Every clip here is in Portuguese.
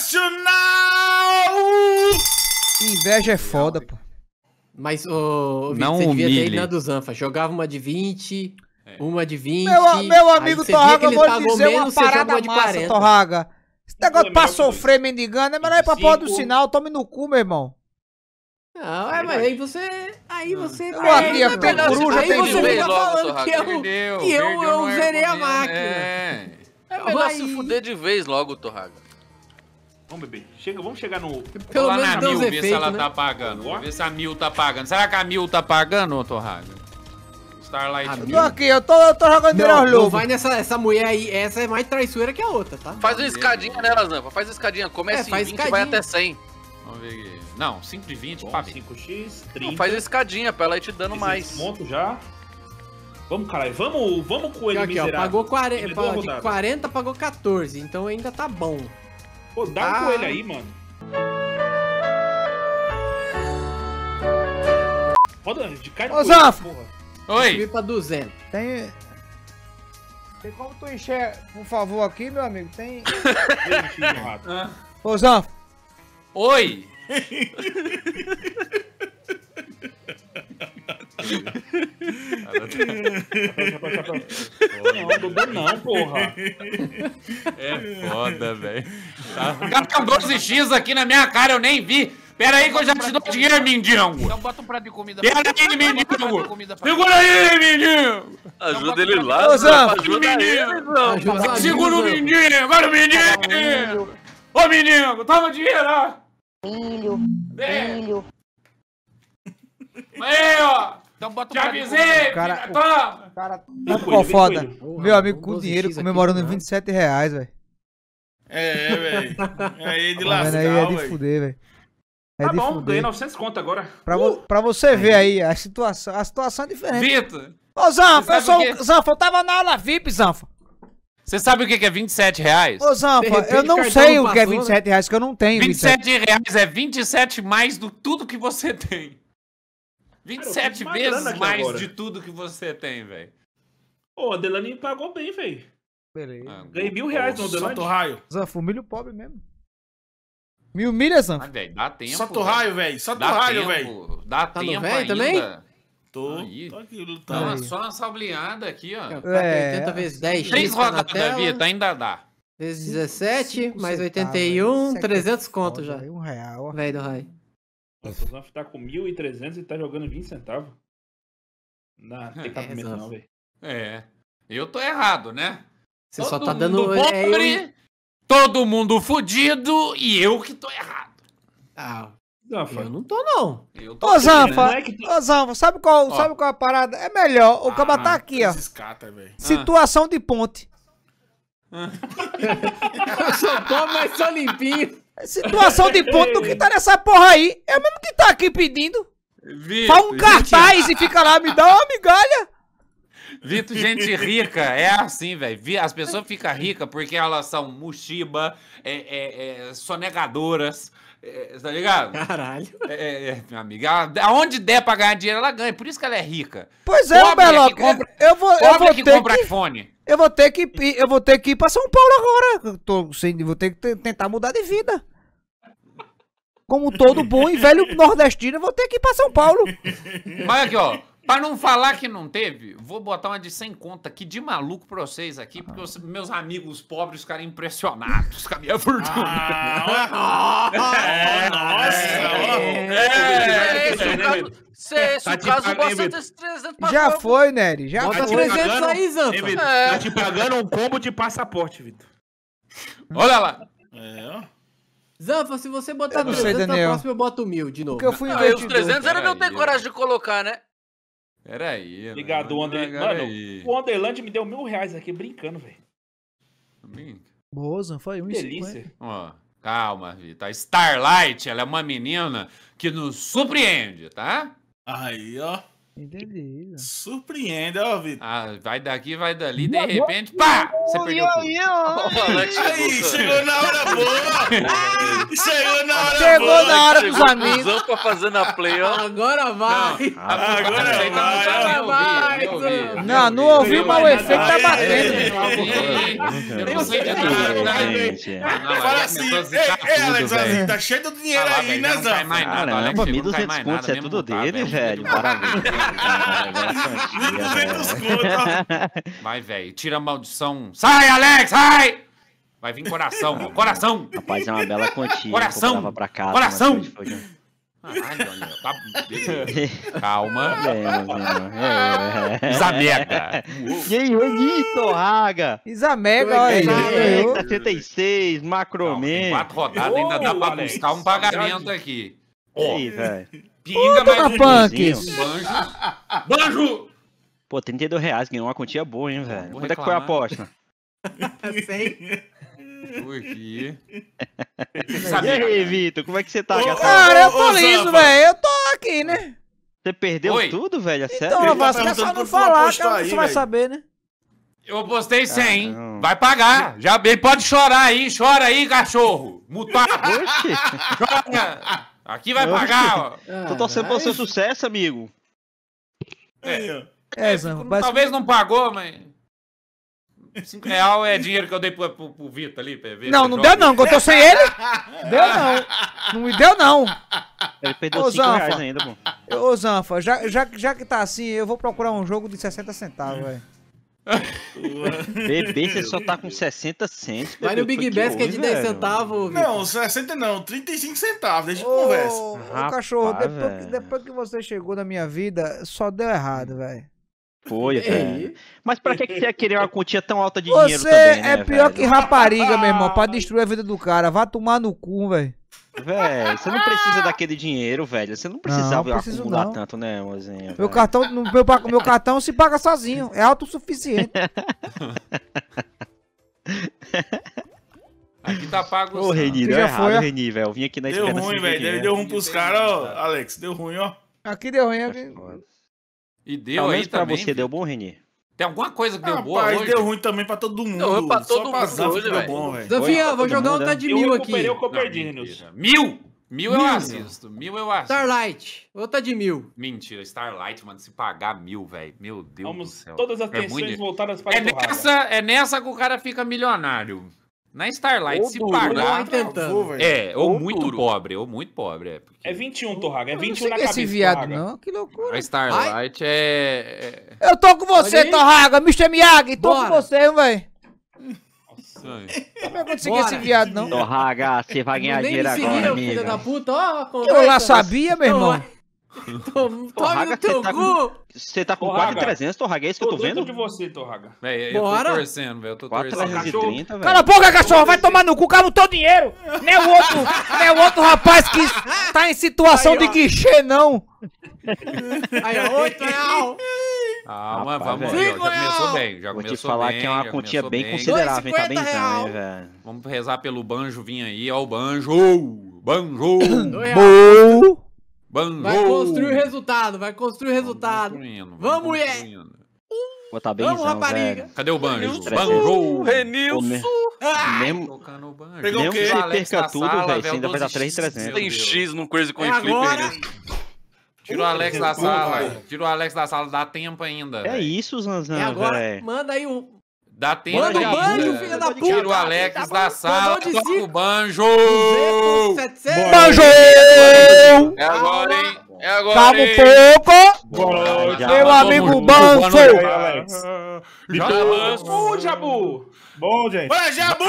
Internacional! Inveja é foda, pô. Mas, ô, oh, Não você devia humilhe. ter ido na do Zanfa. Jogava uma de 20, é. uma de 20. Meu, meu amigo Torraga, eu vou dizer menos, uma parada de massa, 40. Torraga. Esse negócio pra sofrer coisa. mendigando é melhor ir pra porra do sinal, tome no cu, meu irmão. Não, é, é mas aí você. Aí você. Eu aqui, é tem coruja, tem você fica falando que eu, perdeu, que eu, eu zerei a máquina. É, é melhor se fuder de vez logo, Torraga. Vamos, bebê. Chega, vamos chegar no. Pelo lá na Mil, ver efeito, se ela né? tá pagando. Vamos ver se a Mil tá pagando. Será que a Mil tá pagando, Torraga? Starlight ah, Mil. Tô aqui, eu tô, eu tô jogando não, não vai nessa essa mulher aí, essa é mais traiçoeira que a outra, tá? Faz uma escadinha nela, Zampa, faz uma escadinha. Começa é, em 20 escadinha. vai até 100. Vamos ver aqui. Não, 5 de 20, Bom, 5x, 30. Não, faz uma escadinha pra ela ir te dando mais. Monto já. Vamos, caralho, vamos, vamos com ele aqui, miserável. Ó, pagou 40, pagou 40, pagou 14, então ainda tá bom. Pô, dá um ah. coelho aí, mano. Roda de cara Ô, Zafo! Oi! Subir pra 200. Tem... Tem como tu encher, por favor, aqui, meu amigo? Tem... Ô, Zafo! Oi! Não, Dudu não, porra. É foda, velho. Tá. com 12x aqui na minha cara, eu nem vi. Pera aí que eu já te dou dinheiro, mendigo. Então bota um prato de comida pra Pera aí, mendigo. Segura aí, mendigo. Ajuda ele lá. Ajuda ele. Segura o mendigo. Vai o mendigo. Ô, mendigo, toma dinheiro, ó. Milho, milho. Aí, ó. Então bota um Te avisei, cara, tô... cara, o cara Sabe qual foda? Meu amigo com dinheiro comemorando aqui, 27 reais, velho. É, é velho. Aí é, é de tá lascar, aí é de fuder, velho. É tá bom, fuder. ganhei 900 conto agora. Pra, vo uh! pra você ver aí a situação, a situação é diferente. Vitor! Ô, Zanfa, eu sou. Zanfa, eu tava na aula VIP, Zanfa. Você sabe o que é 27 reais? Ô, Zampa, repente, eu não sei o que é 27 né? reais, que eu não tenho. 27, 27 reais é 27 mais do tudo que você tem. 27 Cara, vezes mais agora. de tudo que você tem, velho. Pô, a Delane pagou bem, velho. Peraí. Ah, Ganhei mil reais no Delane. Santo raio. Zanfo, humilha o pobre mesmo. Mil humilha, Zanfo. Ah, velho, dá tempo. Santo raio, velho. Santo raio, velho. Dá tá tempo véio, também? Tô, aí. tô aqui lutando. Não, só na sableada aqui, ó. Tá é, 80 vezes 10. 3 rodadas, Vitor, ainda dá. Vezes 17, mais 81, 300 tá, conto já. Um real. Velho do raio. Nossa, o Zanf tá com 1.300 e tá jogando 20 centavos. Não, ah, tem cabimento é, não, velho. É. Eu tô errado, né? Você todo só tá dando. Pobre, é, é, eu... Todo mundo fudido e eu que tô errado. Ah, Zanfa. Eu não tô, não. Eu tô Ô, Zanfa, né? É ô, Zanfa, sabe qual, sabe qual é a parada? É melhor, o ah, caba tá aqui, ó. Escata, ah. Situação ah. de ponte. Ah. eu só tô mas só limpinho. Situação de ponto que tá nessa porra aí. É o mesmo que tá aqui pedindo. Vitor, um cartaz gente... e fica lá, me dá uma migalha. Vitor, gente rica, é assim, velho. As pessoas ficam ricas porque elas são mochiba, é, é, é, sonegadoras, é, tá ligado? Caralho. É, é, é minha amiga, aonde der pra ganhar dinheiro, ela ganha. Por isso que ela é rica. Pois é, pobre Belo, é compra, eu vou, eu vou que ter compra que... iPhone. Eu vou ter que eu vou ter que ir pra São Paulo agora. Eu tô sem, vou ter que tentar mudar de vida. Como todo bom e velho nordestino, eu vou ter que ir pra São Paulo. Mas aqui, ó. Pra não falar que não teve, vou botar uma de 100 conta aqui de maluco pra vocês aqui, porque os meus amigos pobres ficaram impressionados com a minha fortuna. Ah, nossa! É, se o caso bastante 300 Já foi, Nery, já Bota 300 aí, Zanto. Tá te pagando um combo de passaporte, Vitor. Olha lá. É, ó. Zanfa, se você botar 300 na próxima, eu boto mil de novo. Porque eu fui investidor. Não, os 300 eu não tenho coragem de colocar, né? Peraí. Obrigado, o Mano, o Underland me deu mil reais aqui brincando, velho. Boa, Zanfa, foi um Delícia. Ó, calma, Vitor. A Starlight, ela é uma menina que nos surpreende, tá? Aí, ó. Entendido. Surpreenda, ó, Vitor. Ah, vai daqui, vai dali, de repente, pá! Você perdeu tudo. Aí, chegou na hora boa! chegou na hora chegou boa! Chegou na hora dos amigos. pra fazer na play, ó. Agora vai! Não, ah, agora vai! Tá vai! Não, não, não ouviu, mas o efeito tá batendo. Eu não sei de nada. Fala assim, ei, tá Alex, tá cheio de dinheiro aí, né, Zé? Caramba, 1.200 contos, é tudo dele, tá velho. Parabéns. Vai, velho. Tira a maldição. Sai, Alex, sai! Vai vir coração, coração! Rapaz, é uma bela quantia. Coração! Pra casa, coração! Caralho, tá... Calma. É, é, é, Isamega. E aí, Raga. Isamega, olha aí. 76, Macromê. Quatro rodadas, ainda dá pra buscar um pagamento aqui. Ó, Pinga, Puta, mas punk. Banjo. Banjo! Pô, 32 reais, ganhou uma quantia boa, hein, velho? Quanto é que foi a aposta? 100. Hoje. e aí, Vitor, como é que você tá? Ô, cara, eu tô lindo, velho. Eu tô aqui, né? Você perdeu Oi. tudo, velho? É então, sério? Então, Vasco, é só não falar, cara. Aí, você vai saber, né? Eu apostei 100, hein? vai pagar. Já, bem, pode chorar aí. Chora aí, cachorro. Mutado. Chora. Aqui vai pagar, ó. Tô torcendo pelo seu sucesso, amigo. É, é, é não, tipo, mas... talvez não pagou, mas. 5 real é dinheiro que eu dei pro, pro, pro Vitor ali. Pra ver não, não deu não. Quando sem ele, deu não. Não me deu não. Ele perdeu 5 reais ainda, pô. Ô, Zanfa, já, já, já que tá assim, eu vou procurar um jogo de 60 centavos, velho. Bebê, você só tá com 60 centos. Vai no Big Bass que é de 10 centavos. Não, 60 não, 35 centavos, deixa de conversa. Ô, cachorro, depois que, depois que você chegou na minha vida, só deu errado, velho. Foi, velho. Mas pra que você ia querer uma quantia tão alta de você dinheiro Você é né, pior véio? que rapariga, meu irmão, pra destruir a vida do cara. Vá tomar no cu, velho. Velho, você não precisa daquele dinheiro, velho. Você não precisava não, preciso, acumular não. tanto, né, mozinho? Meu cartão, meu, meu cartão se paga sozinho. É autossuficiente. Aqui tá pago. o Reni, deu errado, é? Reni, velho. vim aqui na Deu ruim, velho. Deu, é. deu ruim pros caras, ó. Alex, deu ruim, ó. Aqui deu ruim. Aqui... E deu Talvez aí pra também, você, viu? deu bom, Reni? Tem alguma coisa que deu boa hoje? deu ruim também pra todo mundo. Deu ruim pra todo Só mundo pra hoje, velho. bom, velho. vou jogar um tá de mil aqui. Eu que eu perdi, Mil? Mil, eu assisto, mil eu assisto. Starlight, outra tá de mil. Mentira, Starlight, mano, se pagar mil, velho, meu Deus Vamos, do céu. Todas as atenções é muito... voltadas pra é nessa, é nessa que o cara fica milionário. Na Starlight, ou se duro, né? pagar. Tentando. É, ou, ou muito duro. pobre, ou muito pobre. É, porque... é 21, Torraga, é 21 na é cabeça. esse viado, Torraga. não, que loucura. A Starlight é, é... Eu tô com você, Torraga, Mr. Miyagi, tô Bora. com você, velho. Eu não consegui Bora. esse viado, não. Torraga, você vai ganhar dinheiro agora, Filho da puta, ó, amigo. Eu lá sabia, meu irmão. É. Tom, tome no teu tá cu! Você tá com Torraga. 4,300, Torraga? É isso que eu tô vendo? Eu tô de você, Torraga. É, eu Bora. tô torcendo, velho. Eu tô 430, velho. Cala a boca, cachorro! Vai tomar no cu, cala o teu dinheiro! Não é o outro, não o outro rapaz que tá em situação Aí, de guichê, não! Aí, ó, 8 real! Calma, ah, vamos velho. Já começou bem, já Vou te falar bem, que é uma quantia bem, bem considerável, Tá benzão, hein, velho? Vamos rezar pelo banjo vir aí, ó o banjo! Banjo! Bom! Bangou. Vai construir o resultado, vai construir o resultado. Vamos, é. mulher! Vamos, rapariga! Velho. Cadê o banjo? Banjo! Renilson! Ah, mesmo Pegou mesmo que perca tudo, velho, ainda vai dar 3,300. Tem X no Crazy Coin é Flip. Agora... Tira o Alex da sala. Tira o Alex da sala, dá tempo ainda. É isso, Zanzan, É agora, manda aí um... Dá tempo Manda o banjo, filha da puta. Tira o Alex tá da tá sala, toca o banjo. Banjo! É agora, hein? É agora, Calma hein? um pouco. Boa, Meu amigo Banjo. Jabu. Jabu. Bom, gente. Bora, Jabu!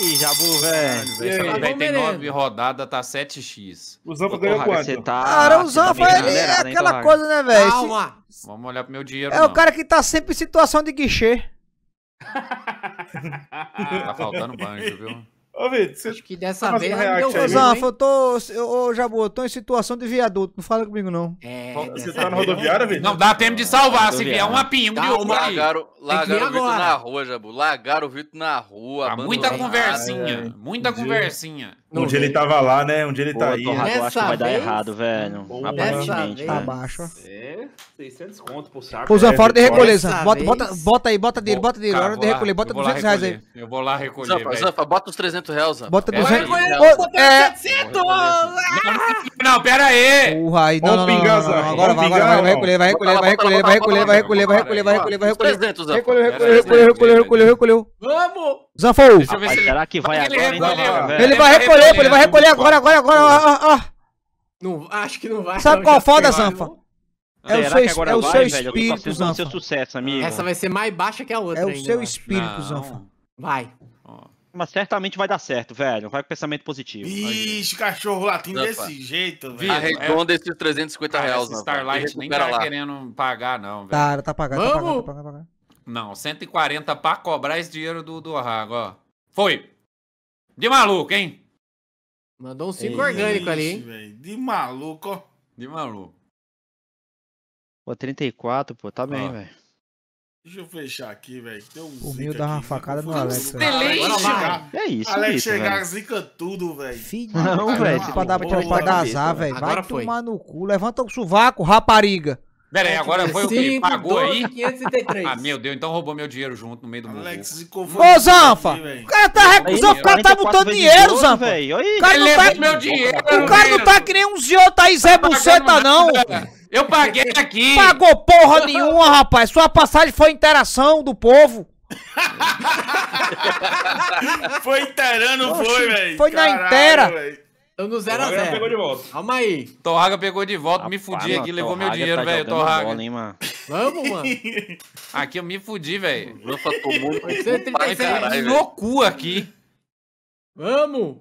Ih, Jabu, velho. Tá tem nove rodadas, tá 7x. O Zanfa ganhou quanto? Tá, cara, o Zanfa tá é, é né, aquela coisa, né, velho? Calma. Vamos olhar pro meu dinheiro. É não. o cara que tá sempre em situação de guichê. Ah, tá faltando banjo, viu? Ô, Vitor, você... Acho que dessa vez... Eu, aí, Zanfa, eu tô... Ô, Jabu, eu tô em situação de viaduto. Não fala comigo, não. É, você tá na rodoviária, Vitor? Não, dá tempo de salvar. Se vier uma um de uma, garoto. Largaram o Vitor na rua, Jabu. Largaram o Vitor na rua. Ah, muita conversinha. É, muita um conversinha. Dia, um dia ele tava lá, né? Um dia ele Pô, tá aí. Torrado, acho vez... que vai dar errado, velho. Aparentemente. Tá baixo. É, 600 conto por saco. Pô, fora de recolher, Zanfa. Bota, bota, bota aí, bota dele, bota dele. Hora de recolher, bota 200 reais aí. Eu vou lá recolher, Zanfa, bota os 300 reais, Zanfa. Bota 200 reais. 700! Não, pera aí. Porra, aí, não, não, não. Agora vai, agora vai, recolher, vai recolher, vai recolher, vai recolher, vai recolher, vai recolher, vai recolher, vai recolher. 300, Zanfa recolheu, recolheu, recolheu, recolheu, recolheu, recolheu. Vamos! Zanfou! Deixa eu ver se será que vai agora, Ele vai recolher, ele vai recolher agora, agora, agora, ó, ó. Não, acho que não vai. Sabe qual falta, Zanfa? É o, seu, é o seu espírito, Zanfa. sucesso, amigo. Essa vai ser mais baixa que a outra. É o seu espírito, Zanfa. Vai. Mas certamente vai dar certo, velho. Vai com pensamento positivo. Ixi, cachorro latindo desse jeito, velho. Arredonda é... esses 350 reais, Starlight nem tá querendo pagar, não, velho. Cara, tá, tá pagando, tá tá Vamos! tá pagando, tá pagando. Tá pagando. Não, 140 pra cobrar esse dinheiro do, do Rago, ó. Foi! De maluco, hein? Mandou um 5 é orgânico ali, hein? Véio. De maluco, ó. De maluco. Pô, 34, pô, tá bem, velho. Deixa eu fechar aqui, velho. Um o meu dá uma facada no Alex. Né? Excelente, É isso, Alex isso, chegar, véio. zica tudo, velho. Filho, não, velho. Pra dar azar, velho. Vai tomar no cu. Levanta o sovaco, rapariga. Peraí, agora foi o que? Pagou 12, aí? Ah, meu Deus, então roubou meu dinheiro junto no meio do mundo. Alex se confundiu. Ô, Zanfa! O cara tá recusando, o cara tá botando dinheiro, Zanfa. O cara não tá... meu dinheiro, O cara não tá que nem um Zio aí, Zé tá Buceta, não. Eu paguei aqui. Pagou porra nenhuma, rapaz. Sua passagem foi interação do povo. foi interando, foi, velho. Foi na inteira. Estamos no 0 x 0 pegou de volta. Calma aí. Torraga pegou de volta, Rapaz, me fudi mano, aqui, levou meu dinheiro, tá velho, Torraga. Bola, hein, mano. Vamos, mano. Aqui eu me fudi, velho. Lança tomou. Você no cu aqui. Vamos.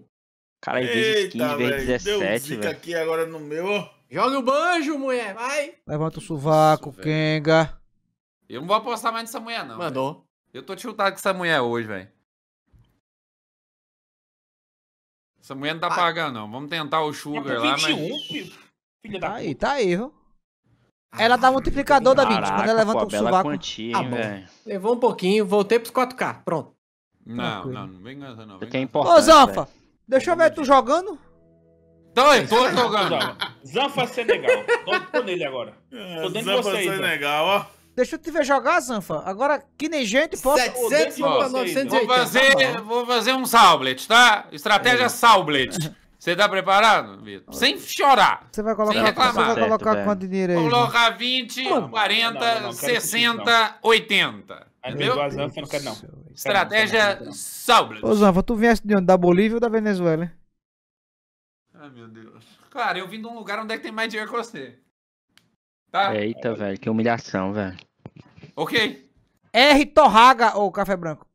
Cara, em vez de 15, vez 17, velho. aqui agora no meu. Joga o banjo, mulher, vai. Levanta o sovaco, Kenga. Eu não vou apostar mais nessa mulher, não. Mandou. Véio. Eu tô tiltado com essa mulher hoje, velho. Essa mulher não tá ah. pagando, não. Vamos tentar o Sugar é lá. 21, mas... filho. Filha da tá aí, tá aí, viu? Ela dá multiplicador da 20 quando ela levanta o sovaco. Quantia, ah, bom. Véio. Levou um pouquinho, voltei pros 4K. Pronto. Não, não, não vem nessa, não. Vem é importante, Ô, Zanfa, véio. deixa eu ver tu jogando. Tô, aí, tô jogando. Zanfa Senegal. tô, tô nele agora. Tô dentro Zanfa de vocês. Zanfa Senegal, ó. Deixa eu te ver jogar, Zanfa. Agora, que nem gente, posso... 700 para 980. Vou fazer, tá vou fazer um Saublet, tá? Estratégia é. Saublet. Você tá preparado, Vitor? Sem chorar. Você vai colocar, sem reclamar. Você vai colocar certo, quanto dinheiro aí? Vou colocar 20, Mano, 40, não, não, 60, não. 80. Entendeu? Zanfa, não quero não. Estratégia Saublet. Ô, Zanfa, tu viesse de onde? Da Bolívia ou da Venezuela? Ai, meu Deus. cara, eu vim de um lugar onde é que tem mais dinheiro que você. Tá? Eita, velho, que humilhação, velho. Ok. R. Torraga, ou Café Branco.